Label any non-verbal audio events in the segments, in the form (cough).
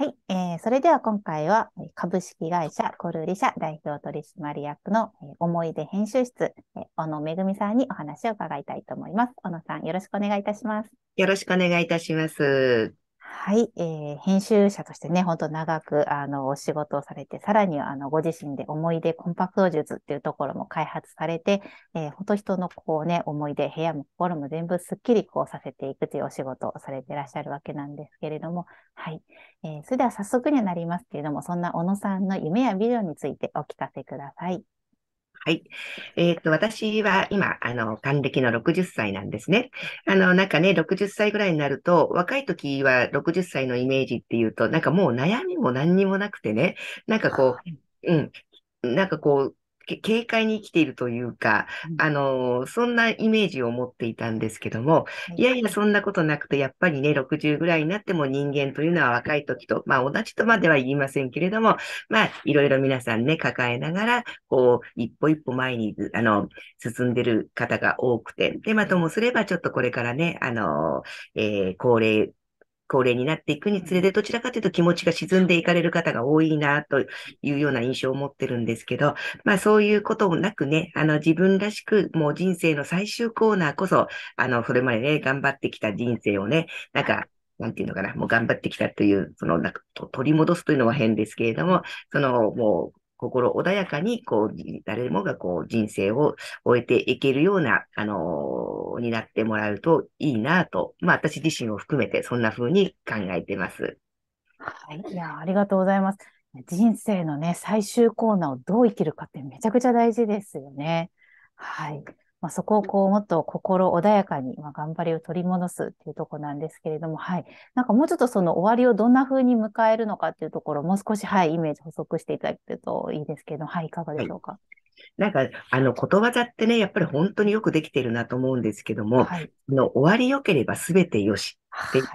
はい、えー、それでは今回は株式会社コルーリ社代表取締役の、え思い出編集室、え小野恵さんにお話を伺いたいと思います。小野さん、よろしくお願いいたします。よろしくお願いいたします。はい、えー、編集者としてね、本当長くあのお仕事をされて、さらにあのご自身で思い出コンパクト術っていうところも開発されて、えー、んと人のこうね、思い出、部屋も心も全部すっきりこうさせていくというお仕事をされていらっしゃるわけなんですけれども、はい、えー、それでは早速にはなりますけれども、そんな小野さんの夢やビジョンについてお聞かせください。はい。えっ、と、私は今、あの、還暦の60歳なんですね。あの、なんかね、60歳ぐらいになると、若い時は60歳のイメージっていうと、なんかもう悩みも何にもなくてね、なんかこう、うん、なんかこう、軽快に生きているというか、うん、あの、そんなイメージを持っていたんですけども、はい、いやいや、そんなことなくて、やっぱりね、60ぐらいになっても人間というのは若い時と、まあ、同じとまでは言いませんけれども、まあ、いろいろ皆さんね、抱えながら、こう、一歩一歩前に、あの、進んでる方が多くて、で、まあ、ともすれば、ちょっとこれからね、あの、えー、高齢高齢になっていくにつれて、どちらかというと気持ちが沈んでいかれる方が多いなというような印象を持ってるんですけど、まあそういうこともなくね、あの自分らしくもう人生の最終コーナーこそ、あのそれまでね、頑張ってきた人生をね、なんかなんていうのかな、もう頑張ってきたという、その、なんか、取り戻すというのは変ですけれども、その、もう、心穏やかに、こう、誰もがこう、人生を終えていけるような、あのー、になってもらうといいなと、まあ、私自身を含めて、そんな風に考えてます。はい、いや、ありがとうございます。人生のね、最終コーナーをどう生きるかってめちゃくちゃ大事ですよね。はい。まあ、そこをこうもっと心穏やかに、まあ、頑張りを取り戻すっていうとこなんですけれども、はい。なんかもうちょっとその終わりをどんな風に迎えるのかっていうところ、もう少し、はい、イメージ補足していただけるといいですけど、はい、いかがでしょうか。はいなんか、あの、ことわざってね、やっぱり本当によくできてるなと思うんですけども、はい、の終わりよければ全てよしっていう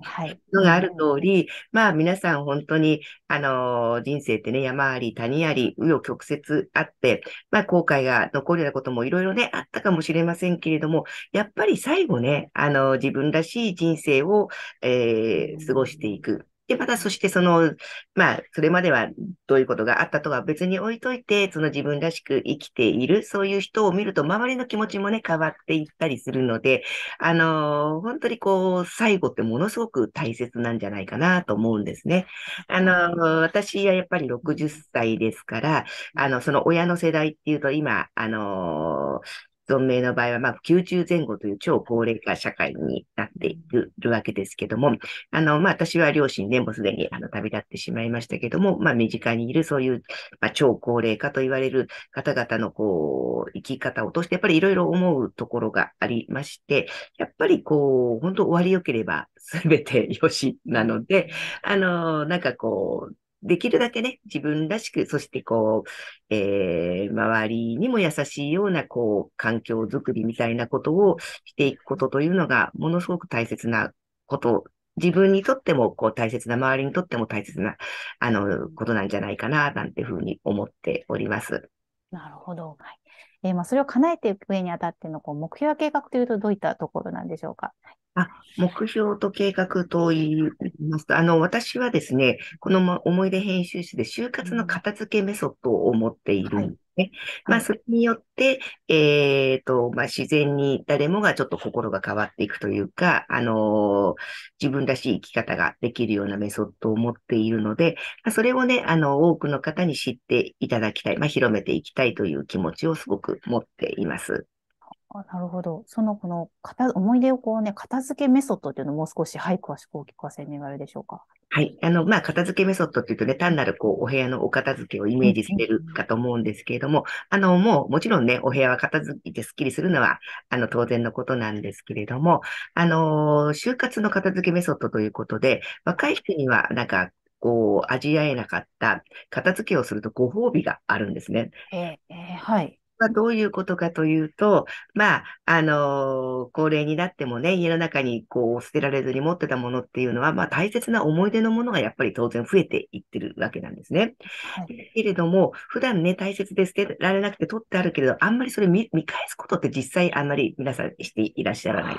はい、のがある通り、まあ皆さん本当に、あのー、人生ってね、山あり谷あり、紆余曲折あって、まあ後悔が残るようなこともいろいろね、あったかもしれませんけれども、やっぱり最後ね、あのー、自分らしい人生を、えー、過ごしていく。で、またそしてその、まあ、それまではどういうことがあったとは別に置いといて、その自分らしく生きている、そういう人を見ると、周りの気持ちもね、変わっていったりするので、あのー、本当にこう、最後ってものすごく大切なんじゃないかなと思うんですね。あのー、私はやっぱり60歳ですから、あの、その親の世代っていうと、今、あのー存命の場合は、まあ、90前後という超高齢化社会になっているわけですけども、あの、まあ、私は両親ね、もうすでにあの旅立ってしまいましたけども、まあ、身近にいるそういう、まあ、超高齢化と言われる方々の、こう、生き方を通して、やっぱりいろいろ思うところがありまして、やっぱりこう、本当終わり良ければ全てよしなので、あの、なんかこう、できるだけね、自分らしく、そしてこう、えー、周りにも優しいような、こう、環境づくりみたいなことをしていくことというのが、ものすごく大切なこと、自分にとっても、こう、大切な、周りにとっても大切な、あの、ことなんじゃないかな、なんていうふうに思っております。なるほど。えー、まあ、それを叶えていく上にあたってのこう目標や計画というと、どういったところなんでしょうか。あ目標と計画と言いますと、あの、私はですね、この思い出編集室で就活の片付けメソッドを持っているんね。まあ、それによって、えっ、ー、と、まあ、自然に誰もがちょっと心が変わっていくというか、あのー、自分らしい生き方ができるようなメソッドを持っているので、まあ、それをね、あの、多くの方に知っていただきたい、まあ、広めていきたいという気持ちをすごく持っています。あなるほど。その、この、思い出をこうね、片付けメソッドというのをもう少し、はい、詳しくお聞かせ願えるでしょうか。はい。あの、まあ、片付けメソッドって言うとね、単なるこう、お部屋のお片付けをイメージしてるかと思うんですけれども、あの、もう、もちろんね、お部屋は片付いてスッキリするのは、あの、当然のことなんですけれども、あの、就活の片付けメソッドということで、若い人には、なんか、こう、味わえなかった、片付けをするとご褒美があるんですね。えー、えー、はい。はどういうことかというと、まあ、あのー、高齢になってもね、家の中にこう捨てられずに持ってたものっていうのは、まあ、大切な思い出のものがやっぱり当然増えていってるわけなんですね。はい、けれども、普段ね、大切で捨てられなくて取ってあるけれど、あんまりそれ見返すことって実際あんまり皆さんしていらっしゃらない。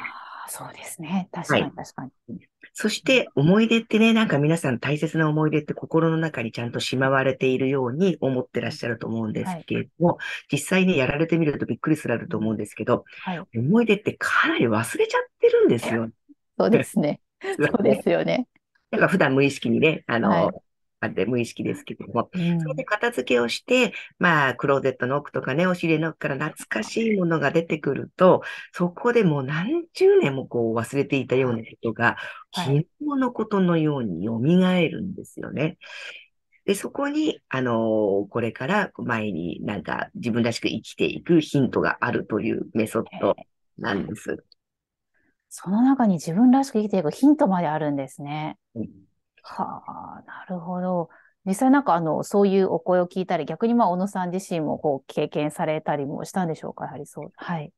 そうですね。確かに確かに、はい。そして思い出ってね、なんか皆さん大切な思い出って心の中にちゃんとしまわれているように思ってらっしゃると思うんですけれども、はい、実際にやられてみるとびっくりすると思うんですけど、はい、思い出ってかなり忘れちゃってるんですよ。そうです (laughs) ね。そうですよね。なんか普段無意識にね、あの、はい、あれで無意識ですけども、うん、それで片付けをして、まあ、クローゼットの奥とかね、お尻の奥から懐かしいものが出てくると、そこでもう何十年もこう忘れていたようなことが、昨日のことのように蘇るんですよね。で、そこに、あのー、これから前になんか自分らしく生きていくヒントがあるというメソッドなんです。その中に自分らしく生きていくヒントまであるんですね。うんはあ、なるほど。実際なんかあの、そういうお声を聞いたり、逆にまあ、小野さん自身もこう経験されたりもしたんでしょうか、やはりそう。はい。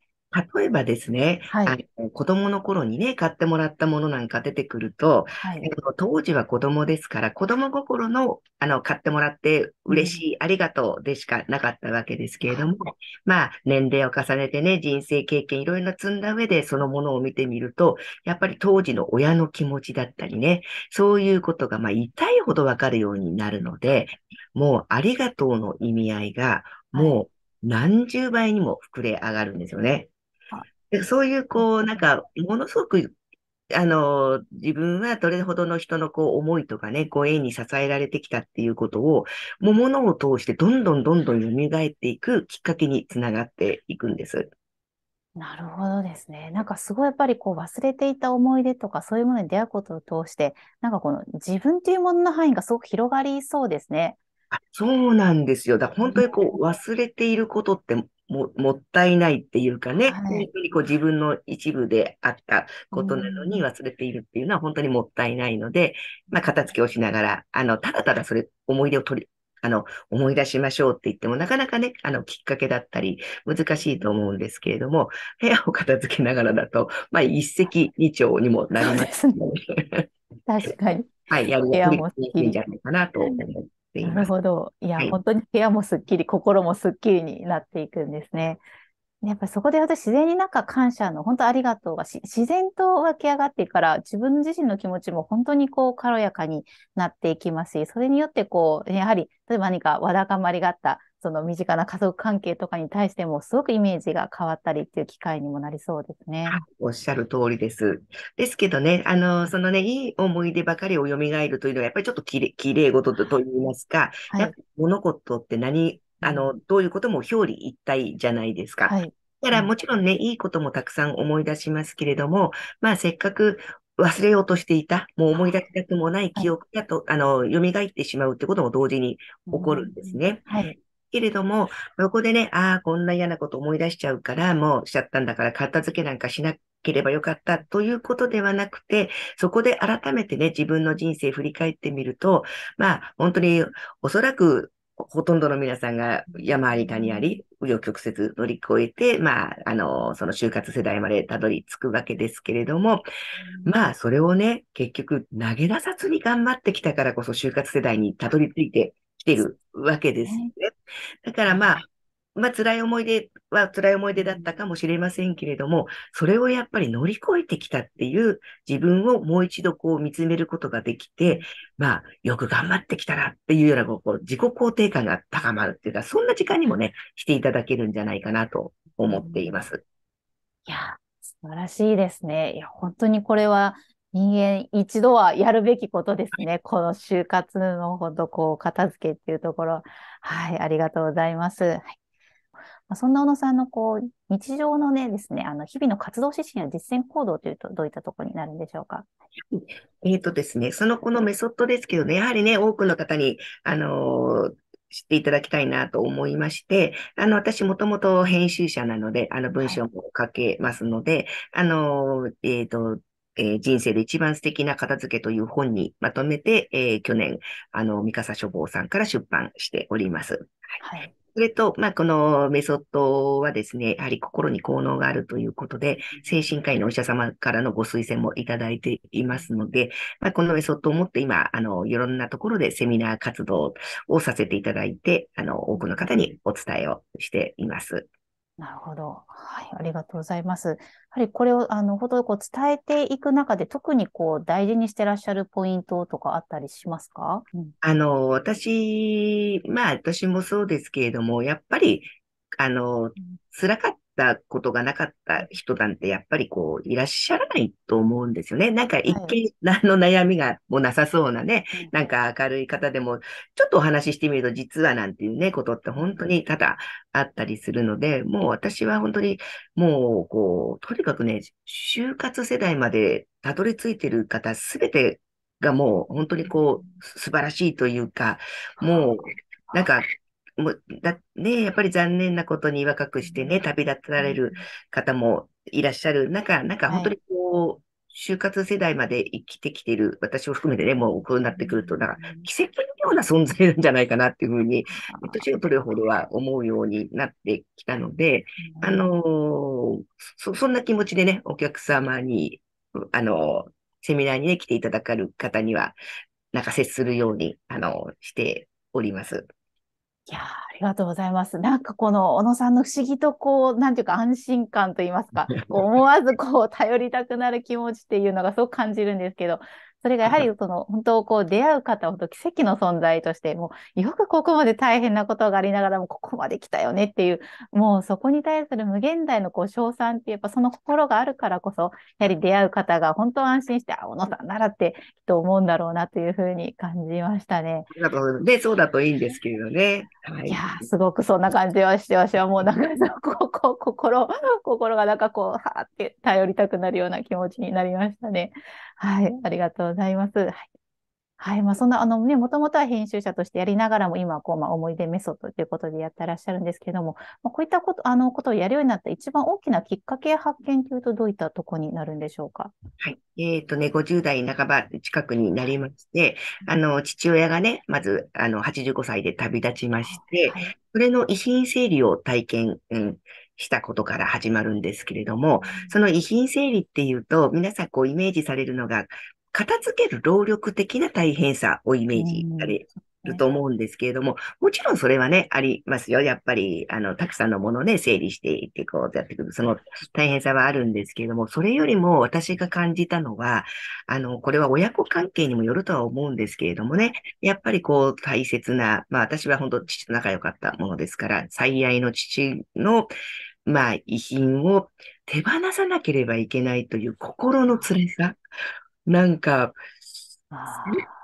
例えばですね、はい、あの子供の頃にね、買ってもらったものなんか出てくると、はい、当時は子供ですから、子供心の、あの、買ってもらって嬉しい、うん、ありがとうでしかなかったわけですけれども、はい、まあ、年齢を重ねてね、人生経験いろいろ積んだ上でそのものを見てみると、やっぱり当時の親の気持ちだったりね、そういうことが、まあ、痛いほどわかるようになるので、もう、ありがとうの意味合いが、もう、何十倍にも膨れ上がるんですよね。そういう、こう、なんか、ものすごく、あの、自分はどれほどの人のこう思いとかね、ご縁に支えられてきたっていうことを、もう物を通してどんどんどんどん蘇っていくきっかけにつながっていくんです。なるほどですね。なんかすごいやっぱりこう忘れていた思い出とかそういうものに出会うことを通して、なんかこの自分というものの範囲がすごく広がりそうですね。あそうなんですよ。だ本当にこう忘れていることってももったいないっていうかね、はい、本当にこう自分の一部であったことなのに忘れているっていうのは本当にもったいないので、うん、まあ、片付けをしながら、あの、ただただそれ、思い出を取り、あの、思い出しましょうって言っても、なかなかね、あの、きっかけだったり、難しいと思うんですけれども、部屋を片付けながらだと、まあ、一石二鳥にもなります、ね。確かに。(laughs) はい、やるやいいんじゃないかなと思います。ています。なるほど。いや、はい、本当に部屋もすっきり、心もすっきりになっていくんですね。やっぱそこで私自然になんか感謝の本当ありがとうがし、自然と湧き上がっていくから自分自身の気持ちも本当にこう軽やかになっていきますしそれによってこうやはり例えば何かわだかまりがあったその身近な家族関係とかに対してもすごくイメージが変わったりっていう機会にもなりそうですね。おっしゃる通りです。ですけどね、あの、そのね、いい思い出ばかりを蘇るというのは、やっぱりちょっときれきれい事とと言いますか、はい、やっぱ物事って何、あの、どういうことも表裏一体じゃないですか。はい、だからもちろんね、いいこともたくさん思い出しますけれども、まあせっかく忘れようとしていた、もう思い出したくもない記憶がと、はい、あの、蘇ってしまうってことも同時に起こるんですね。けれども、そこでね、ああ、こんな嫌なこと思い出しちゃうから、もうしちゃったんだから、片付けなんかしなければよかったということではなくて、そこで改めてね、自分の人生振り返ってみると、まあ、本当におそらくほとんどの皆さんが山あり谷あり、紆余曲折乗り越えて、まあ、あの、その就活世代までたどり着くわけですけれども、まあ、それをね、結局投げ出さずに頑張ってきたからこそ就活世代にたどり着いててるわけですね。だからまあ、まあ辛い思い出は辛い思い出だったかもしれませんけれども、それをやっぱり乗り越えてきたっていう自分をもう一度こう見つめることができて、まあよく頑張ってきたなっていうようなこう自己肯定感が高まるっていうか、そんな時間にもね、していただけるんじゃないかなと思っています。いや、素晴らしいですね。いや、本当にこれは人間一度はやるべきことですね。はい、この就活のほどこう片付けっていうところ。はい、ありがとうございます。はいまそんな小野さんのこう日常のねですね、あの日々の活動指針や実践行動というとどういったところになるんでしょうか。えっ、ー、とですね、そのこのメソッドですけどね、やはりね、多くの方に、あのー知っていただきたいなと思いまして、あの、私もともと編集者なので、あの、文章も書けますので、はい、あの、えっ、ー、と、えー、人生で一番素敵な片付けという本にまとめて、えー、去年、あの、三笠書房さんから出版しております。はい。それと、まあ、このメソッドはですね、やはり心に効能があるということで、精神科医のお医者様からのご推薦もいただいていますので、まあ、このメソッドをもって今、あの、いろんなところでセミナー活動をさせていただいて、あの、多くの方にお伝えをしています。なるほど。はい、ありがとうございます。やはりこれを、あの、ほどこう伝えていく中で、特にこう、大事にしてらっしゃるポイントとかあったりしますか、うん、あの、私、まあ、私もそうですけれども、やっぱりあの、辛かったことがなかった人なんて、やっぱりこう、いらっしゃらないと思うんですよね。なんか一見、何の悩みがもうなさそうなね、はい、なんか明るい方でも、ちょっとお話ししてみると、実はなんていうね、ことって本当に多々あったりするので、もう私は本当に、もう、こう、とにかくね、就活世代までたどり着いてる方、すべてがもう本当にこう、素晴らしいというか、もう、なんか、もだね、やっぱり残念なことに若くしてね、旅立たれる方もいらっしゃるか、なんか本当にこう、就活世代まで生きてきてる、私を含めてね、もうこうなってくると、なんか奇跡のような存在なんじゃないかなっていうふうに、年を取るほどは思うようになってきたので、あのー、そ、そんな気持ちでね、お客様に、あのー、セミナーにね、来ていただかる方には、なんか接するように、あのしております。いやありがとうございます。なんかこの小野さんの不思議とこう、なんていうか安心感といいますか、こう思わずこう頼りたくなる気持ちっていうのがすごく感じるんですけど、それがやはりその本当こう出会う方、本当奇跡の存在として、もうよくここまで大変なことがありながらもここまで来たよねっていう、もうそこに対する無限大のこう称賛ってやっぱその心があるからこそ、やはり出会う方が本当安心して、あ、小野さんならってきっと思うんだろうなというふうに感じましたね。で、そうだといいんですけれどね。はい、いやすごくそんな感じはして、私はもうなんか (laughs) ここ心、心がなんかこう、はーって頼りたくなるような気持ちになりましたね。はい、ありがとうございます。はい。はい、まあ、そんな、あのね、もともとは編集者としてやりながらも、今はこう、まあ、思い出メソッドということでやってらっしゃるんですけども、まあ、こういったこと、あの、ことをやるようになった一番大きなきっかけ発見というと、どういったとこになるんでしょうか。はい。えっ、ー、とね、50代半ば近くになりまして、あの、父親がね、まず、あの、85歳で旅立ちまして、はい、それの遺品整理を体験、うん、したことから始まるんですけれども、その遺品整理っていうと、皆さんこうイメージされるのが、片付ける労力的な大変さをイメージされると思うんですけれども、もちろんそれはね、ありますよ。やっぱり、あの、たくさんのものね、整理していって、こうやってくる、その大変さはあるんですけれども、それよりも私が感じたのは、あの、これは親子関係にもよるとは思うんですけれどもね、やっぱりこう、大切な、まあ私は本当父と仲良かったものですから、最愛の父の、まあ、遺品を手放さなければいけないという心の辛れさ。なんか、そっ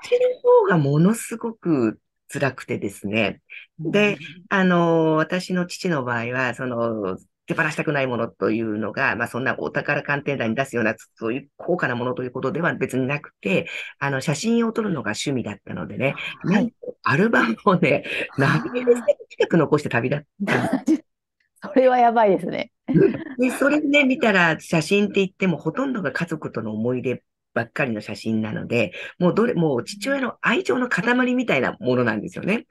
ちの方がものすごく辛くてですね。で、あの、私の父の場合は、その、手放したくないものというのが、まあ、そんなお宝鑑定団に出すような、そういう高価なものということでは別になくて、あの、写真を撮るのが趣味だったのでね、はい、アルバムをね、何年近く残して旅立った (laughs) それはやばいですね。でそれで、ね、見たら、写真って言っても、ほとんどが家族との思い出ばっかりの写真なので、もうどれ、もう父親の愛情の塊みたいなものなんですよね。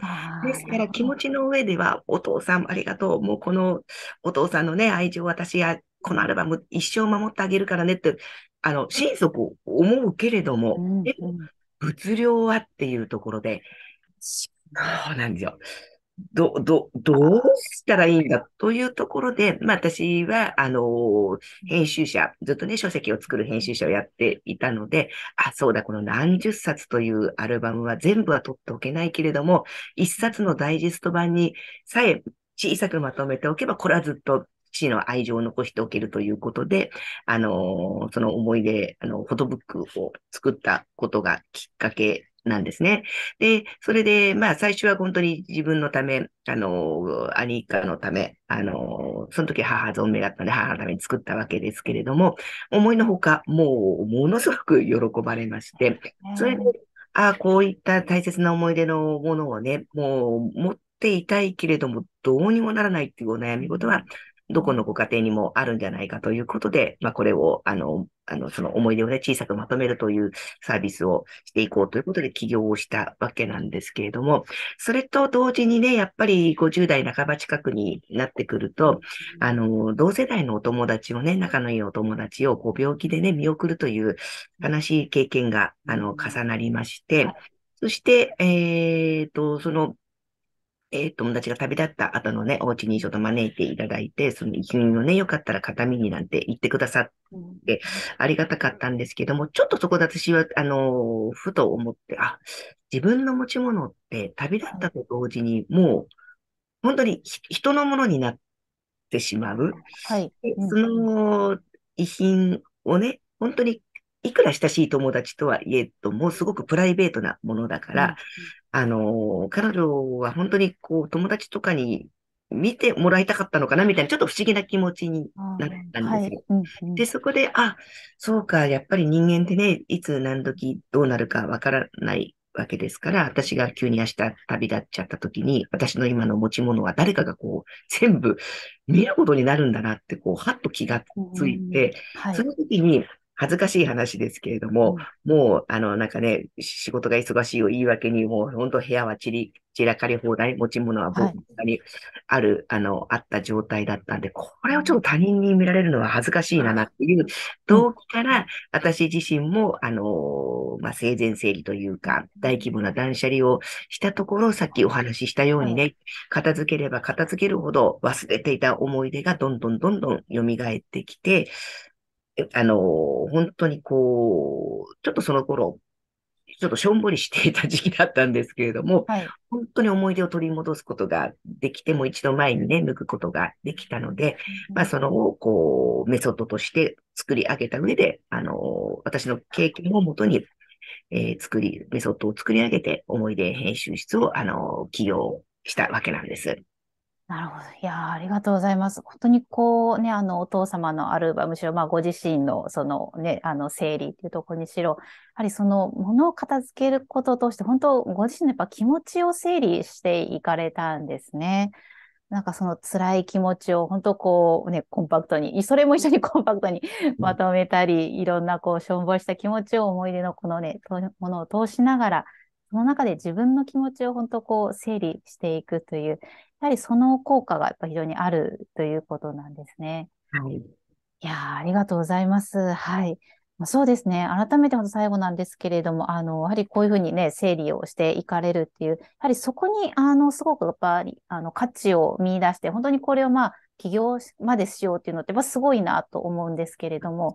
ですから気持ちの上では、お父さんありがとう。もうこのお父さんのね、愛情私や、このアルバム一生守ってあげるからねって、あの、心底思うけれども、でも、物量はっていうところで、そうなんですよ。ど、ど、どうしたらいいんだというところで、まあ私は、あの、編集者、ずっとね、書籍を作る編集者をやっていたので、あ、そうだ、この何十冊というアルバムは全部は取っておけないけれども、一冊のダイジェスト版にさえ小さくまとめておけば、これはずっと父の愛情を残しておけるということで、あの、その思い出、あの、フォトブックを作ったことがきっかけなんですね。で、それで、まあ、最初は本当に自分のため、あの、兄一家のため、あの、その時母存命だったので、母のために作ったわけですけれども、思いのほか、もう、ものすごく喜ばれまして、それで、ああ、こういった大切な思い出のものをね、もう、持っていたいけれども、どうにもならないっていうお悩み事は、どこのご家庭にもあるんじゃないかということで、まあ、これを、あの、あの、その思い出をね、小さくまとめるというサービスをしていこうということで起業をしたわけなんですけれども、それと同時にね、やっぱり50代半ば近くになってくると、あの、同世代のお友達をね、仲のいいお友達をこう病気でね、見送るという悲しい経験が、あの、重なりまして、そして、えっ、ー、と、そのえー、友達が旅立った後のね、お家にちょっと招いていただいて、その君のね、よかったら形見になんて言ってくださって、ありがたかったんですけども、ちょっとそこで私は、あのー、ふと思って、あ、自分の持ち物って旅立ったと同時に、もう、本当に人のものになってしまう。はい。その遺品をね、本当にいくら親しい友達とはいえと、も、うすごくプライベートなものだから、うんうん、あの、彼女は本当にこう、友達とかに見てもらいたかったのかなみたいな、ちょっと不思議な気持ちになったんですよ。で、そこで、あ、そうか、やっぱり人間ってね、いつ何時どうなるかわからないわけですから、私が急に明日旅立っちゃった時に、私の今の持ち物は誰かがこう、全部見ることになるんだなって、こう、はっと気がついて、うんはい、その時に、恥ずかしい話ですけれども、うん、もう、あの、なんかね、仕事が忙しいを言い訳に、もう、本当部屋は散り、散らかり放題、持ち物は僕にある、はい、あの、あった状態だったんで、これをちょっと他人に見られるのは恥ずかしいな、なっていう動機から、私自身も、あの、まあ、生前整理というか、大規模な断捨離をしたところ、さっきお話ししたようにね、片付ければ片付けるほど忘れていた思い出がどんどんどんどん蘇ってきて、あの、本当にこう、ちょっとその頃、ちょっとしょんぼりしていた時期だったんですけれども、はい、本当に思い出を取り戻すことができて、もう一度前にね、抜くことができたので、まあ、その後、こう、メソッドとして作り上げた上で、あの、私の経験をもとに、えー、作り、メソッドを作り上げて、思い出編集室を、あの、起用したわけなんです。なるほど。いや、ありがとうございます。本当にこうね、あの、お父様のアルバムしろ、まあ、ご自身の、そのね、あの、整理っていうところにしろ、やはりその、ものを片付けることを通して、本当、ご自身のやっぱ気持ちを整理していかれたんですね。なんかその辛い気持ちを本当こうね、コンパクトに、それも一緒に (laughs) コンパクトにまとめたり、いろんなこう、しょんぼした気持ちを思い出のこのね、ものを通しながら、その中で自分の気持ちを本当こう整理していくという、やはりその効果がやっぱ非常にあるということなんですね。はい。いやありがとうございます。はい。まあ、そうですね。改めてまた最後なんですけれども、あの、やはりこういうふうにね、整理をしていかれるっていう、やはりそこに、あの、すごくやっぱり、あの、価値を見出して、本当にこれをまあ、起業までしようっていうのって、っぱすごいなと思うんですけれども、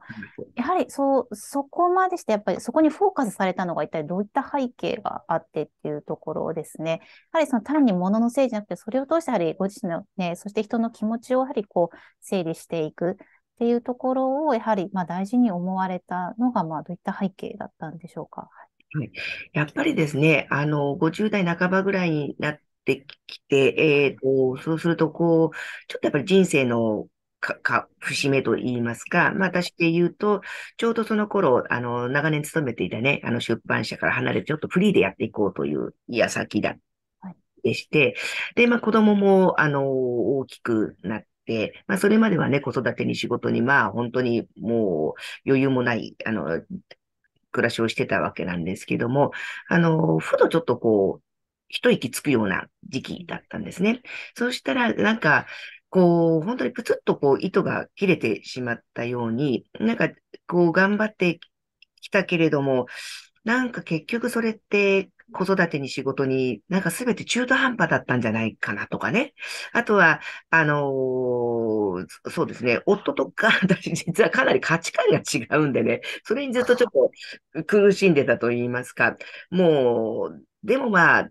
やはりそう、そこまでして、やっぱりそこにフォーカスされたのが一体どういった背景があってっていうところですね。やはりその単に物のせいじゃなくて、それを通してやはりご自身のね、そして人の気持ちをやはりこう整理していくっていうところを、やはりまあ大事に思われたのが、まあどういった背景だったんでしょうか。はい、やっぱりですね、あの、50代半ばぐらいになっってきて、えっ、ー、と、そうすると、こう、ちょっとやっぱり人生のか、か、節目と言いますか、まあ私で言うと、ちょうどその頃、あの、長年勤めていたね、あの出版社から離れて、ちょっとフリーでやっていこうという矢先だ、でして、で、まあ子供も、あの、大きくなって、で、まあ、それまではね、子育てに仕事に、まあ、本当にもう余裕もない、あの、暮らしをしてたわけなんですけども、あの、ふとちょっとこう、一息つくような時期だったんですね。そうしたら、なんか、こう、本当にプツッとこう、糸が切れてしまったように、なんか、こう、頑張ってきたけれども、なんか結局それって、子育てに仕事に、なんか全て中途半端だったんじゃないかなとかね。あとは、あのー、そうですね、夫とか、(laughs) 私実はかなり価値観が違うんでね、それにずっとちょっと苦しんでたと言いますか、もう、でもまあ、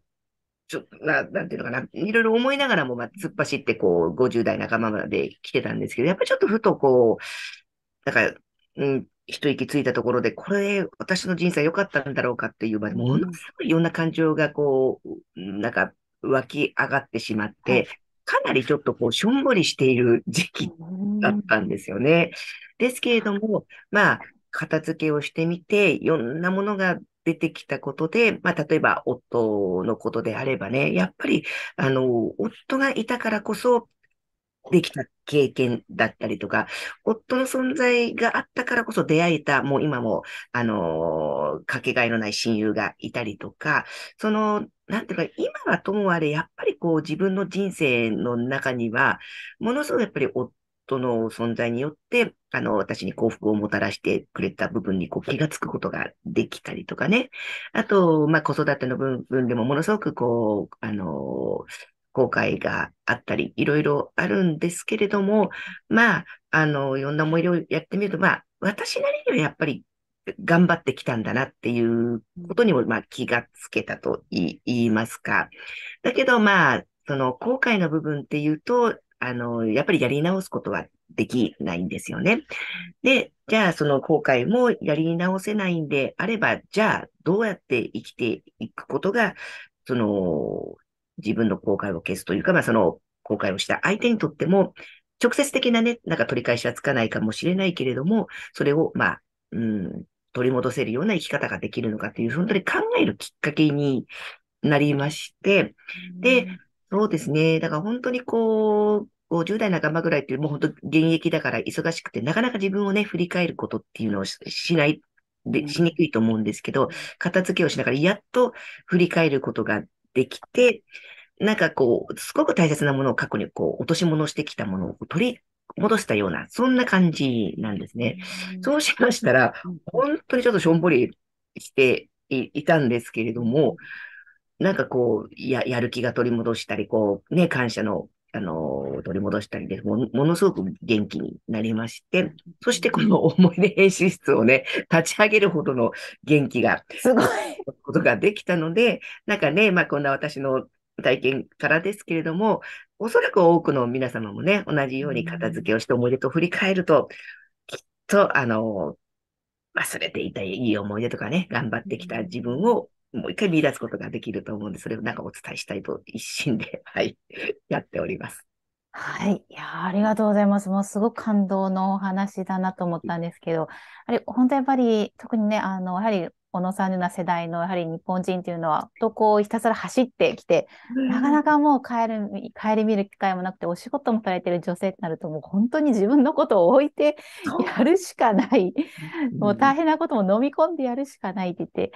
ちょっとな、んていうのかな、いろいろ思いながらも、まあ、突っ走って、こう、50代半ばまで来てたんですけど、やっぱりちょっとふとこう、なんか、うん、一息ついたところで、これ、私の人生良かったんだろうかっていう、場で、ものすごいいろんな感情が、こう、なんか、湧き上がってしまって、かなりちょっとこう、しょんぼりしている時期だったんですよね。ですけれども、まあ、片付けをしてみて、いろんなものが出てきたことで、まあ、例えば夫のことであればね、やっぱり、あの、夫がいたからこそ、できた経験だったりとか、夫の存在があったからこそ出会えた、もう今も、あの、かけがえのない親友がいたりとか、その、なんていうか、今はともあれ、やっぱりこう自分の人生の中には、ものすごくやっぱり夫トの存在によって、あの、私に幸福をもたらしてくれた部分にこう気がつくことができたりとかね。あと、まあ、子育ての部分でもものすごくこう、あの、後悔があったり、いろいろあるんですけれども、まあ、あの、いろんな思い出をやってみると、まあ、私なりにはやっぱり頑張ってきたんだなっていうことにも、まあ、気がつけたと言いますか。だけど、まあ、その後悔の部分っていうと、あの、やっぱりやり直すことはできないんですよね。で、じゃあその後悔もやり直せないんであれば、じゃあどうやって生きていくことが、その、自分の後悔を消すというか、まあその後悔をした相手にとっても、直接的なね、なんか取り返しはつかないかもしれないけれども、それを、まあ、うん、取り戻せるような生き方ができるのかっていう、本当に考えるきっかけになりまして、で、そうですね。だから本当にこう、50代半ばぐらいってもう本当現役だから忙しくて、なかなか自分をね、振り返ることっていうのをしない、で、しにくいと思うんですけど、片付けをしながらやっと振り返ることができて、なんかこう、すごく大切なものを過去にこう、落とし物してきたものを取り戻したような、そんな感じなんですね。そうしましたら、本当にちょっとしょんぼりしていたんですけれども、なんかこう、や、やる気が取り戻したり、こう、ね、感謝のあの、取り戻したりでも、ものすごく元気になりまして、そしてこの思い出編集室をね、立ち上げるほどの元気が、すごいことができたので、なんかね、まあこんな私の体験からですけれども、おそらく多くの皆様もね、同じように片付けをして思い出と振り返ると、きっと、あの、忘れていたいい思い出とかね、頑張ってきた自分をもう一回見出すことができると思うんで、それをなんかお伝えしたいと一心で、(laughs) はい、やっております。はい。いや、ありがとうございます。もうすごく感動のお話だなと思ったんですけど、あれ、本当やっぱり、特にね、あの、やはり小野さんのような世代のやはり日本人というのは、とこうひたすら走ってきて、なかなかもう帰る、帰り見る機会もなくて、お仕事もされてる女性ってなると、もう本当に自分のことを置いてやるしかない。もう大変なことも飲み込んでやるしかないって言って。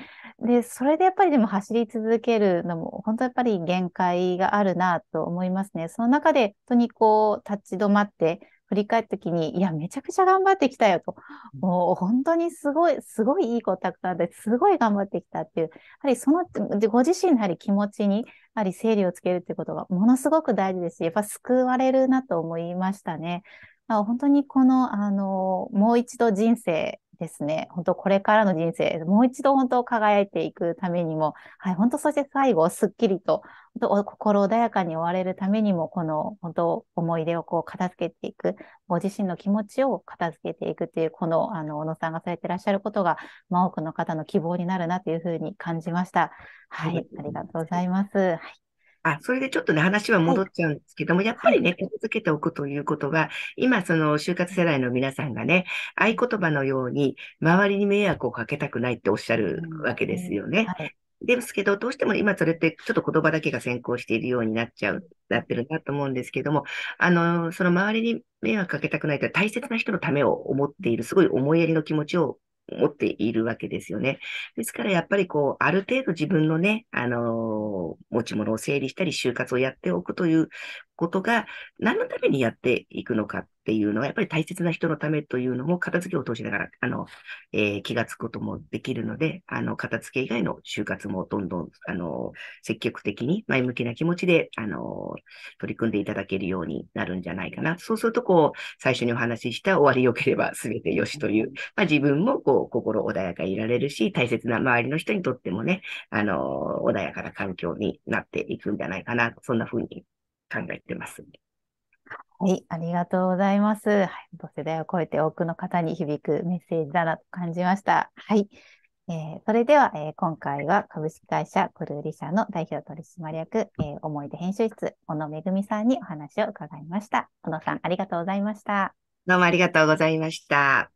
で、それでやっぱりでも走り続けるのも、本当やっぱり限界があるなと思いますね。その中で、本当にこう、立ち止まって、振り返った時に、いや、めちゃくちゃ頑張ってきたよと、もう本当にすごい、すごいいいコンタクトなんで、すごい頑張ってきたっていう、やはりその、ご自身のやはり気持ちに、やはり整理をつけるってことがものすごく大事ですし、やっぱ救われるなと思いましたね。本当にこの、あの、もう一度人生ですね、本当これからの人生、もう一度本当輝いていくためにも、はい、本当そして最後、すっきりと、本当心穏やかに終われるためにも、この本当思い出をこう片付けていく、ご自身の気持ちを片付けていくという、この、あの、小野さんがされていらっしゃることが、まあ、多くの方の希望になるなというふうに感じました。はい、ありがとうございます。はいあ、それでちょっとね、話は戻っちゃうんですけども、はい、やっぱりね、気をつけておくということは、今、その、就活世代の皆さんがね、合言葉のように、周りに迷惑をかけたくないっておっしゃるわけですよね。はいですけど、どうしても今それってちょっと言葉だけが先行しているようになっちゃう、なってるなと思うんですけども、あの、その周りに迷惑かけたくないって、大切な人のためを思っている、すごい思いやりの気持ちを持っているわけですよね。ですからやっぱりこう、ある程度自分のね、あのー、持ち物を整理したり、就活をやっておくということが、何のためにやっていくのかっていうのは、やっぱり大切な人のためというのも、片付けを通しながら、あの、えー、気がつくこともできるので、あの、片付け以外の就活もどんどん、あの、積極的に前向きな気持ちで、あの、取り組んでいただけるようになるんじゃないかな。そうすると、こう、最初にお話しした終わり良ければ全て良しという、まあ、自分も、こう、心穏やかにいられるし、大切な周りの人にとってもね、あの、穏やかな環境になっていくんじゃないかな、そんなふうに考えてます。はい、ありがとうございます。はい、世代を超えて多くの方に響くメッセージだなと感じました。はい。えー、それでは、えー、今回は株式会社クルーリ社の代表取締役、えー、思い出編集室、小野恵さんにお話を伺いました。小野さん、ありがとうございました。どうもありがとうございました。